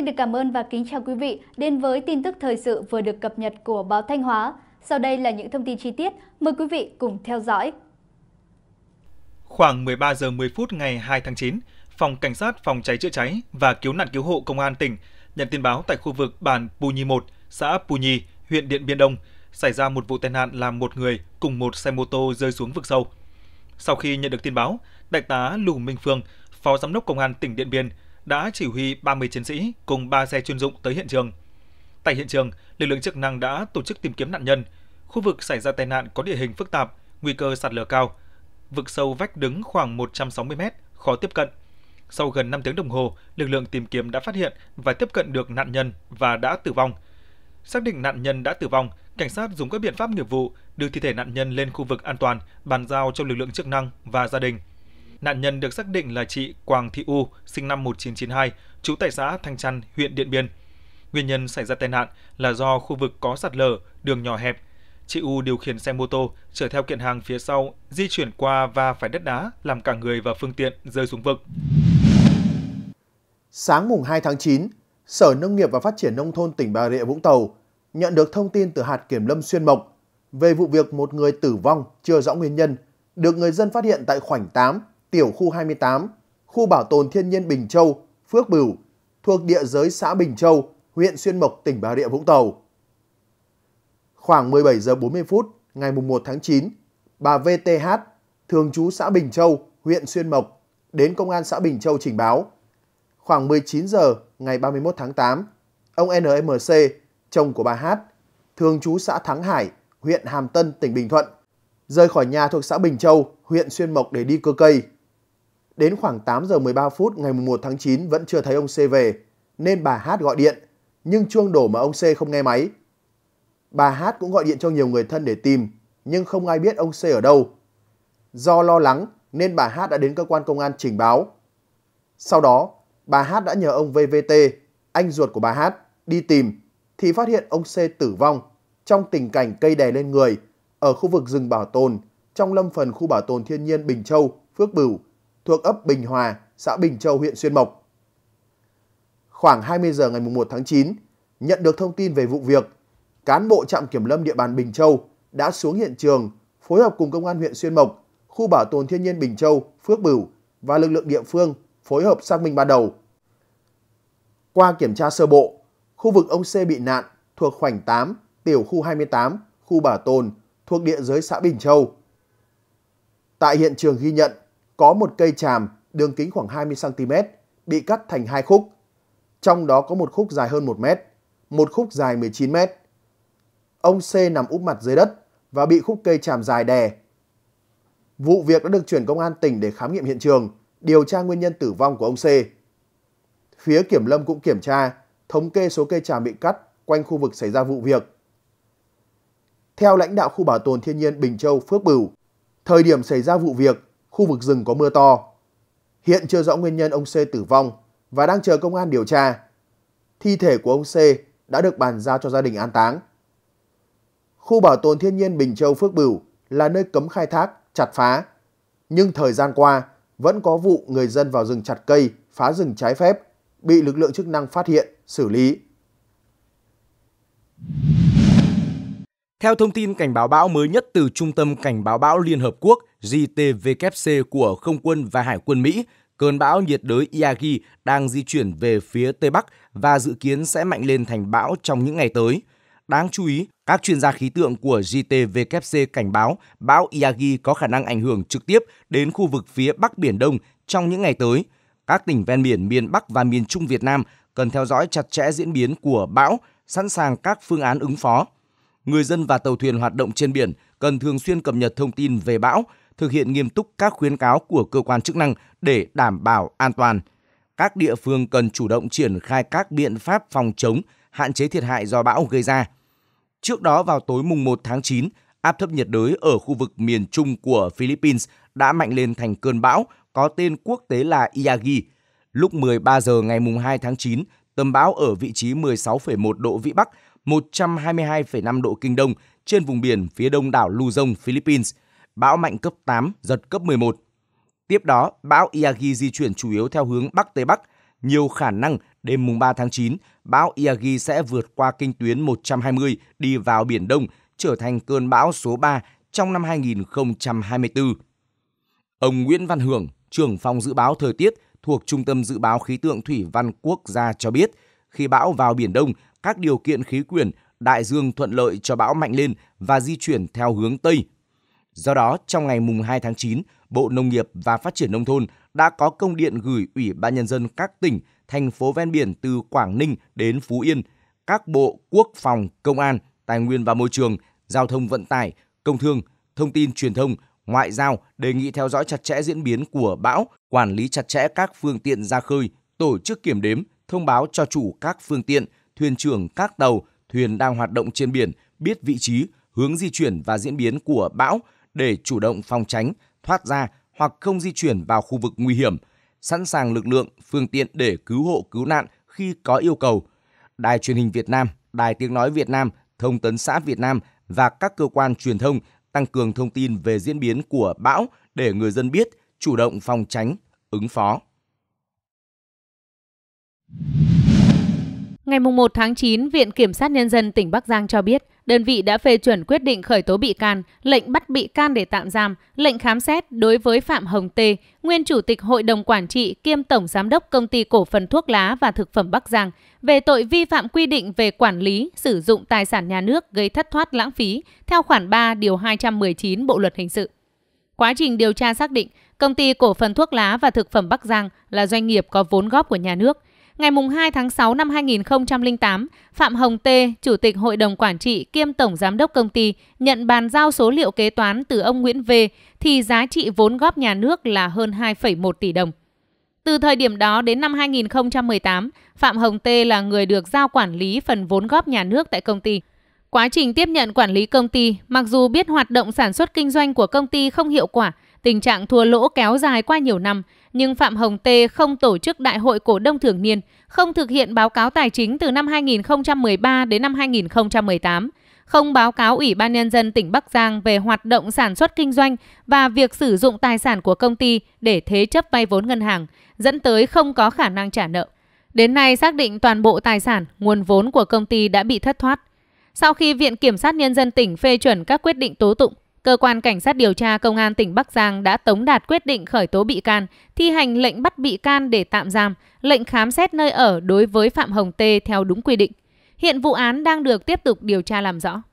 Xin được cảm ơn và kính chào quý vị đến với tin tức thời sự vừa được cập nhật của báo Thanh Hóa. Sau đây là những thông tin chi tiết, mời quý vị cùng theo dõi. Khoảng 13 giờ 10 phút ngày 2 tháng 9, Phòng Cảnh sát Phòng cháy chữa cháy và Cứu nạn Cứu hộ Công an tỉnh nhận tin báo tại khu vực bản Pù Nhi 1, xã Pù Nhi, huyện Điện Biên Đông, xảy ra một vụ tai nạn làm một người cùng một xe mô tô rơi xuống vực sâu. Sau khi nhận được tin báo, Đại tá Lù Minh Phương, Phó Giám đốc Công an tỉnh Điện Biên đã chỉ huy 30 chiến sĩ cùng 3 xe chuyên dụng tới hiện trường. Tại hiện trường, lực lượng chức năng đã tổ chức tìm kiếm nạn nhân. Khu vực xảy ra tai nạn có địa hình phức tạp, nguy cơ sạt lở cao. Vực sâu vách đứng khoảng 160 m, khó tiếp cận. Sau gần 5 tiếng đồng hồ, lực lượng tìm kiếm đã phát hiện và tiếp cận được nạn nhân và đã tử vong. Xác định nạn nhân đã tử vong, cảnh sát dùng các biện pháp nghiệp vụ đưa thi thể nạn nhân lên khu vực an toàn, bàn giao cho lực lượng chức năng và gia đình. Nạn nhân được xác định là chị Quang Thị U, sinh năm 1992, trú tại xã Thanh Trăn, huyện Điện Biên. Nguyên nhân xảy ra tai nạn là do khu vực có sạt lở, đường nhỏ hẹp. Chị U điều khiển xe mô tô chở theo kiện hàng phía sau, di chuyển qua và phải đất đá làm cả người và phương tiện rơi xuống vực. Sáng mùng 2 tháng 9, Sở Nông nghiệp và Phát triển Nông thôn tỉnh Bà Rịa Vũng Tàu nhận được thông tin từ hạt kiểm lâm Xuyên Mộc về vụ việc một người tử vong chưa rõ nguyên nhân được người dân phát hiện tại khoảnh 8 tiểu khu 28, khu bảo tồn thiên nhiên Bình Châu, Phước Bửu, thuộc địa giới xã Bình Châu, huyện Xuyên Mộc, tỉnh Bà Rịa Vũng Tàu. Khoảng 17 giờ 40 phút ngày 1 tháng 9, bà VTH, thường trú xã Bình Châu, huyện Xuyên Mộc, đến công an xã Bình Châu trình báo. Khoảng 19 giờ ngày 31 tháng 8, ông NMC, chồng của bà H. thường trú xã Thắng Hải, huyện Hàm Tân, tỉnh Bình Thuận, rời khỏi nhà thuộc xã Bình Châu, huyện Xuyên Mộc để đi cưa cây. Đến khoảng 8 giờ 13 phút ngày 1 tháng 9 vẫn chưa thấy ông C về, nên bà Hát gọi điện, nhưng chuông đổ mà ông C không nghe máy. Bà Hát cũng gọi điện cho nhiều người thân để tìm, nhưng không ai biết ông C ở đâu. Do lo lắng nên bà Hát đã đến cơ quan công an trình báo. Sau đó, bà Hát đã nhờ ông VVT, anh ruột của bà Hát, đi tìm, thì phát hiện ông C tử vong trong tình cảnh cây đè lên người ở khu vực rừng bảo tồn trong lâm phần khu bảo tồn thiên nhiên Bình Châu, Phước Bửu, thuộc ấp Bình Hòa, xã Bình Châu, huyện Xuyên Mộc. Khoảng 20 giờ ngày 1 tháng 9, nhận được thông tin về vụ việc, cán bộ trạm kiểm lâm địa bàn Bình Châu đã xuống hiện trường phối hợp cùng công an huyện Xuyên Mộc, khu bảo tồn thiên nhiên Bình Châu, Phước Bửu và lực lượng địa phương phối hợp xác minh ban đầu. Qua kiểm tra sơ bộ, khu vực ông C bị nạn thuộc khoảnh 8, tiểu khu 28, khu bảo tồn thuộc địa giới xã Bình Châu. Tại hiện trường ghi nhận có một cây tràm đường kính khoảng 20cm bị cắt thành hai khúc. Trong đó có một khúc dài hơn 1 mét, một khúc dài 19 mét. Ông C nằm úp mặt dưới đất và bị khúc cây tràm dài đè. Vụ việc đã được chuyển công an tỉnh để khám nghiệm hiện trường, điều tra nguyên nhân tử vong của ông C. Phía kiểm lâm cũng kiểm tra, thống kê số cây tràm bị cắt quanh khu vực xảy ra vụ việc. Theo lãnh đạo khu bảo tồn thiên nhiên Bình Châu Phước Bửu, thời điểm xảy ra vụ việc, khu vực rừng có mưa to. Hiện chưa rõ nguyên nhân ông C tử vong và đang chờ công an điều tra. Thi thể của ông C đã được bàn giao cho gia đình an táng. Khu bảo tồn thiên nhiên Bình Châu Phước Bửu là nơi cấm khai thác, chặt phá. Nhưng thời gian qua vẫn có vụ người dân vào rừng chặt cây, phá rừng trái phép, bị lực lượng chức năng phát hiện, xử lý. Theo thông tin cảnh báo bão mới nhất từ Trung tâm Cảnh báo bão Liên Hợp Quốc JTWC của Không quân và Hải quân Mỹ, cơn bão nhiệt đới Yagi đang di chuyển về phía Tây Bắc và dự kiến sẽ mạnh lên thành bão trong những ngày tới. Đáng chú ý, các chuyên gia khí tượng của JTWC cảnh báo bão Yagi có khả năng ảnh hưởng trực tiếp đến khu vực phía Bắc Biển Đông trong những ngày tới. Các tỉnh ven biển miền Bắc và miền Trung Việt Nam cần theo dõi chặt chẽ diễn biến của bão, sẵn sàng các phương án ứng phó người dân và tàu thuyền hoạt động trên biển cần thường xuyên cập nhật thông tin về bão, thực hiện nghiêm túc các khuyến cáo của cơ quan chức năng để đảm bảo an toàn. Các địa phương cần chủ động triển khai các biện pháp phòng chống, hạn chế thiệt hại do bão gây ra. Trước đó vào tối mùng 1 tháng 9, áp thấp nhiệt đới ở khu vực miền trung của Philippines đã mạnh lên thành cơn bão có tên quốc tế là Iagi. Lúc 13 giờ ngày mùng 2 tháng 9, tâm bão ở vị trí 16,1 độ vĩ Bắc, 122,5 độ Kinh Đông trên vùng biển phía đông đảo Luzon, Philippines, bão mạnh cấp 8, giật cấp 11. Tiếp đó, bão Yagi di chuyển chủ yếu theo hướng Bắc Tây Bắc, nhiều khả năng đêm mùng 3 tháng 9, bão Yagi sẽ vượt qua kinh tuyến 120 đi vào Biển Đông, trở thành cơn bão số 3 trong năm 2024. Ông Nguyễn Văn Hưởng, trưởng phòng dự báo thời tiết thuộc Trung tâm Dự báo Khí tượng Thủy văn Quốc gia cho biết, khi bão vào Biển Đông, các điều kiện khí quyển đại dương thuận lợi cho bão mạnh lên và di chuyển theo hướng Tây. Do đó, trong ngày mùng 2 tháng 9, Bộ Nông nghiệp và Phát triển Nông thôn đã có công điện gửi Ủy ban Nhân dân các tỉnh, thành phố ven biển từ Quảng Ninh đến Phú Yên, các bộ Quốc phòng, Công an, Tài nguyên và Môi trường, Giao thông Vận tải, Công thương, Thông tin Truyền thông, Ngoại giao đề nghị theo dõi chặt chẽ diễn biến của bão, quản lý chặt chẽ các phương tiện ra khơi, tổ chức kiểm đếm, thông báo cho chủ các phương tiện – thuyền trưởng các tàu, thuyền đang hoạt động trên biển biết vị trí, hướng di chuyển và diễn biến của bão để chủ động phòng tránh, thoát ra hoặc không di chuyển vào khu vực nguy hiểm, sẵn sàng lực lượng, phương tiện để cứu hộ cứu nạn khi có yêu cầu. Đài truyền hình Việt Nam, Đài tiếng nói Việt Nam, Thông tấn xã Việt Nam và các cơ quan truyền thông tăng cường thông tin về diễn biến của bão để người dân biết, chủ động phòng tránh, ứng phó. Ngày 1 tháng 9, Viện Kiểm sát Nhân dân tỉnh Bắc Giang cho biết, đơn vị đã phê chuẩn quyết định khởi tố bị can, lệnh bắt bị can để tạm giam, lệnh khám xét đối với Phạm Hồng Tê, nguyên Chủ tịch Hội đồng Quản trị kiêm Tổng Giám đốc Công ty Cổ phần Thuốc lá và Thực phẩm Bắc Giang về tội vi phạm quy định về quản lý, sử dụng tài sản nhà nước gây thất thoát lãng phí theo khoản 3 điều 219 Bộ Luật Hình sự. Quá trình điều tra xác định, Công ty Cổ phần Thuốc lá và Thực phẩm Bắc Giang là doanh nghiệp có vốn góp của nhà nước – Ngày 2 tháng 6 năm 2008, Phạm Hồng Tê, Chủ tịch Hội đồng Quản trị kiêm Tổng Giám đốc Công ty, nhận bàn giao số liệu kế toán từ ông Nguyễn V thì giá trị vốn góp nhà nước là hơn 2,1 tỷ đồng. Từ thời điểm đó đến năm 2018, Phạm Hồng Tê là người được giao quản lý phần vốn góp nhà nước tại công ty. Quá trình tiếp nhận quản lý công ty, mặc dù biết hoạt động sản xuất kinh doanh của công ty không hiệu quả, Tình trạng thua lỗ kéo dài qua nhiều năm, nhưng Phạm Hồng Tê không tổ chức đại hội cổ đông thường niên, không thực hiện báo cáo tài chính từ năm 2013 đến năm 2018, không báo cáo Ủy ban Nhân dân tỉnh Bắc Giang về hoạt động sản xuất kinh doanh và việc sử dụng tài sản của công ty để thế chấp vay vốn ngân hàng, dẫn tới không có khả năng trả nợ. Đến nay xác định toàn bộ tài sản, nguồn vốn của công ty đã bị thất thoát. Sau khi Viện Kiểm sát Nhân dân tỉnh phê chuẩn các quyết định tố tụng, Cơ quan Cảnh sát điều tra Công an tỉnh Bắc Giang đã tống đạt quyết định khởi tố bị can, thi hành lệnh bắt bị can để tạm giam, lệnh khám xét nơi ở đối với Phạm Hồng Tê theo đúng quy định. Hiện vụ án đang được tiếp tục điều tra làm rõ.